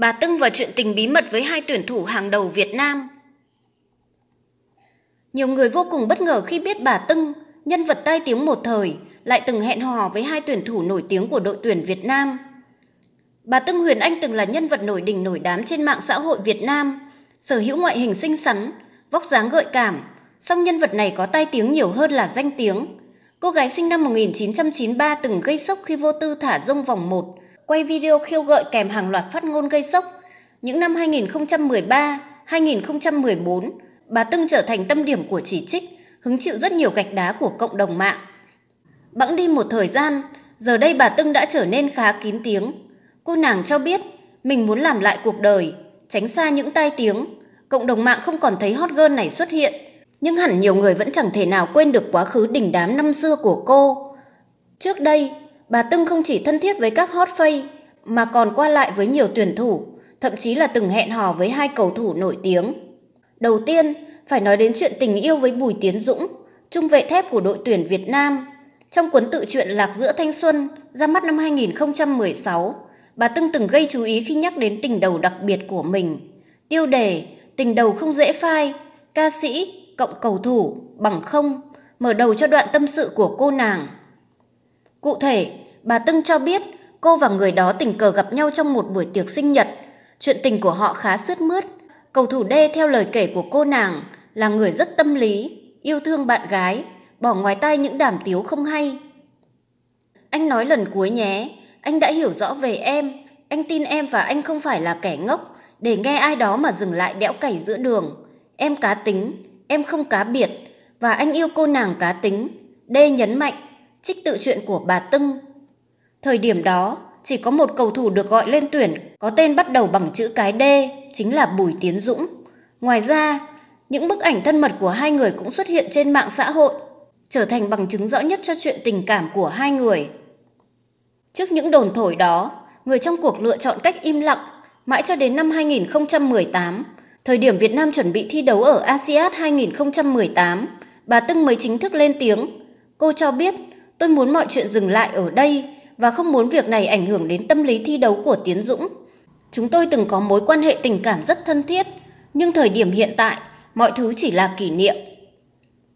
Bà tưng vào chuyện tình bí mật với hai tuyển thủ hàng đầu Việt Nam. Nhiều người vô cùng bất ngờ khi biết bà Tưng, nhân vật tai tiếng một thời, lại từng hẹn hò với hai tuyển thủ nổi tiếng của đội tuyển Việt Nam. Bà Tưng Huyền Anh từng là nhân vật nổi đình nổi đám trên mạng xã hội Việt Nam, sở hữu ngoại hình xinh xắn, vóc dáng gợi cảm, song nhân vật này có tai tiếng nhiều hơn là danh tiếng. Cô gái sinh năm 1993 từng gây sốc khi vô tư thả rông vòng 1 quay video khiêu gợi kèm hàng loạt phát ngôn gây sốc. Những năm 2013, 2014, bà từng trở thành tâm điểm của chỉ trích, hứng chịu rất nhiều gạch đá của cộng đồng mạng. Bẵng đi một thời gian, giờ đây bà Tưng đã trở nên khá kín tiếng. Cô nàng cho biết mình muốn làm lại cuộc đời, tránh xa những tai tiếng. Cộng đồng mạng không còn thấy hot girl này xuất hiện, nhưng hẳn nhiều người vẫn chẳng thể nào quên được quá khứ đỉnh đám năm xưa của cô. Trước đây, Bà Tưng không chỉ thân thiết với các hot face mà còn qua lại với nhiều tuyển thủ, thậm chí là từng hẹn hò với hai cầu thủ nổi tiếng. Đầu tiên, phải nói đến chuyện tình yêu với Bùi Tiến Dũng, trung vệ thép của đội tuyển Việt Nam. Trong cuốn tự truyện Lạc giữa thanh xuân ra mắt năm 2016, bà Tưng từng gây chú ý khi nhắc đến tình đầu đặc biệt của mình. Tiêu đề Tình đầu không dễ phai, ca sĩ cộng cầu thủ bằng không mở đầu cho đoạn tâm sự của cô nàng. Cụ thể, bà Tưng cho biết cô và người đó tình cờ gặp nhau trong một buổi tiệc sinh nhật. Chuyện tình của họ khá sướt mướt. Cầu thủ đê theo lời kể của cô nàng là người rất tâm lý, yêu thương bạn gái, bỏ ngoài tai những đàm tiếu không hay. Anh nói lần cuối nhé, anh đã hiểu rõ về em, anh tin em và anh không phải là kẻ ngốc để nghe ai đó mà dừng lại đẽo cày giữa đường. Em cá tính, em không cá biệt và anh yêu cô nàng cá tính. D nhấn mạnh, trích tự chuyện của bà Tưng Thời điểm đó, chỉ có một cầu thủ được gọi lên tuyển có tên bắt đầu bằng chữ cái D, chính là Bùi Tiến Dũng. Ngoài ra, những bức ảnh thân mật của hai người cũng xuất hiện trên mạng xã hội, trở thành bằng chứng rõ nhất cho chuyện tình cảm của hai người. Trước những đồn thổi đó, người trong cuộc lựa chọn cách im lặng mãi cho đến năm 2018, thời điểm Việt Nam chuẩn bị thi đấu ở ASEAN 2018, bà Tưng mới chính thức lên tiếng. Cô cho biết, tôi muốn mọi chuyện dừng lại ở đây và không muốn việc này ảnh hưởng đến tâm lý thi đấu của Tiến Dũng. Chúng tôi từng có mối quan hệ tình cảm rất thân thiết, nhưng thời điểm hiện tại, mọi thứ chỉ là kỷ niệm.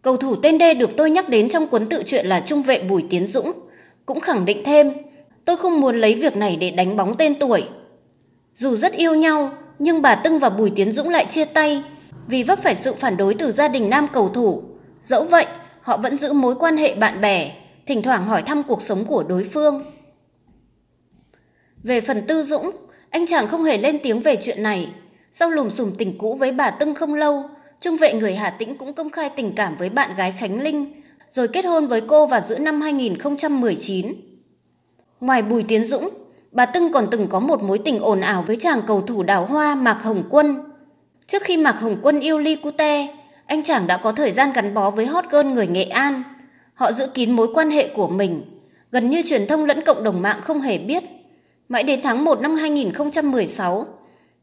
Cầu thủ tên D được tôi nhắc đến trong cuốn tự truyện là trung vệ Bùi Tiến Dũng, cũng khẳng định thêm, tôi không muốn lấy việc này để đánh bóng tên tuổi. Dù rất yêu nhau, nhưng bà Tưng và Bùi Tiến Dũng lại chia tay vì vấp phải sự phản đối từ gia đình nam cầu thủ. Dẫu vậy, họ vẫn giữ mối quan hệ bạn bè, thỉnh thoảng hỏi thăm cuộc sống của đối phương. Về phần Tư Dũng, anh chàng không hề lên tiếng về chuyện này. Sau lùm xùm tình cũ với bà Tưng không lâu, trung vệ người Hà Tĩnh cũng công khai tình cảm với bạn gái Khánh Linh, rồi kết hôn với cô vào giữa năm 2019. Ngoài Bùi Tiến Dũng, bà Tưng còn từng có một mối tình ồn ào với chàng cầu thủ đào hoa Mạc Hồng Quân. Trước khi Mạc Hồng Quân yêu Ly Cute, anh chàng đã có thời gian gắn bó với hot girl người Nghệ An. Họ giữ kín mối quan hệ của mình, gần như truyền thông lẫn cộng đồng mạng không hề biết. Mãi đến tháng 1 năm 2016,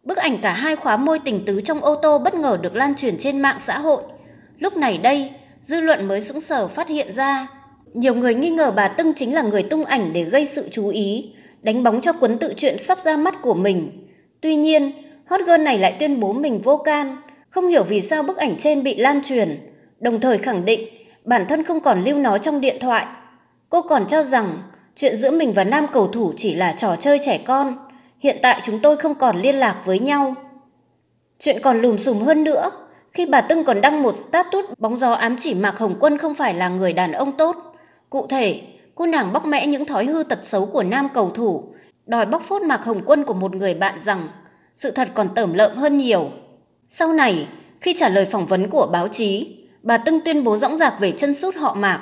bức ảnh cả hai khóa môi tình tứ trong ô tô bất ngờ được lan truyền trên mạng xã hội. Lúc này đây, dư luận mới sững sờ phát hiện ra. Nhiều người nghi ngờ bà Tưng chính là người tung ảnh để gây sự chú ý, đánh bóng cho cuốn tự truyện sắp ra mắt của mình. Tuy nhiên, hot girl này lại tuyên bố mình vô can, không hiểu vì sao bức ảnh trên bị lan truyền, đồng thời khẳng định bản thân không còn lưu nó trong điện thoại. Cô còn cho rằng chuyện giữa mình và nam cầu thủ chỉ là trò chơi trẻ con hiện tại chúng tôi không còn liên lạc với nhau chuyện còn lùm xùm hơn nữa khi bà tưng còn đăng một status bóng gió ám chỉ mạc hồng quân không phải là người đàn ông tốt cụ thể cô nàng bóc mẽ những thói hư tật xấu của nam cầu thủ đòi bóc phốt mạc hồng quân của một người bạn rằng sự thật còn tởm lợm hơn nhiều sau này khi trả lời phỏng vấn của báo chí bà tưng tuyên bố dõng dạc về chân sút họ mạc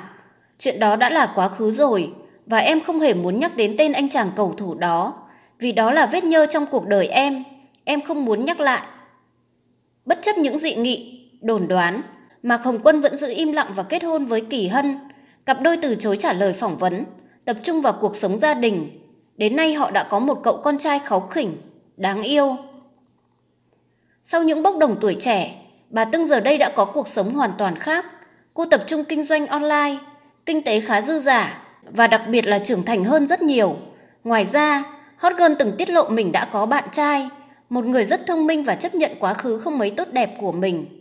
chuyện đó đã là quá khứ rồi và em không hề muốn nhắc đến tên anh chàng cầu thủ đó, vì đó là vết nhơ trong cuộc đời em, em không muốn nhắc lại. Bất chấp những dị nghị, đồn đoán, mà Hồng Quân vẫn giữ im lặng và kết hôn với Kỳ Hân, cặp đôi từ chối trả lời phỏng vấn, tập trung vào cuộc sống gia đình. Đến nay họ đã có một cậu con trai kháu khỉnh, đáng yêu. Sau những bốc đồng tuổi trẻ, bà Tưng giờ đây đã có cuộc sống hoàn toàn khác. Cô tập trung kinh doanh online, kinh tế khá dư giả, và đặc biệt là trưởng thành hơn rất nhiều. Ngoài ra, Hot Girl từng tiết lộ mình đã có bạn trai, một người rất thông minh và chấp nhận quá khứ không mấy tốt đẹp của mình.